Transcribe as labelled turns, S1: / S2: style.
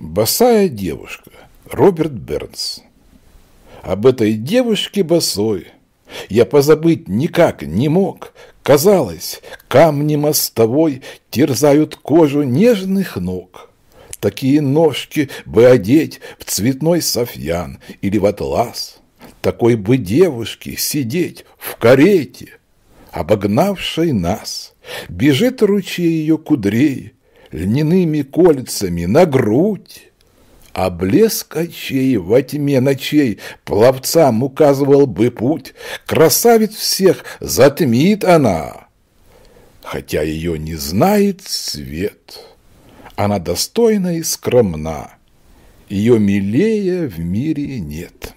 S1: Босая девушка. Роберт Бернс. Об этой девушке босой я позабыть никак не мог. Казалось, камни мостовой терзают кожу нежных ног. Такие ножки бы одеть в цветной софьян или в атлас. Такой бы девушке сидеть в карете, обогнавшей нас. Бежит ручей ее кудрей, льняными кольцами на грудь. А блеск очей во тьме ночей пловцам указывал бы путь. Красавец всех затмит она, хотя ее не знает свет. Она достойна и скромна, ее милее в мире нет».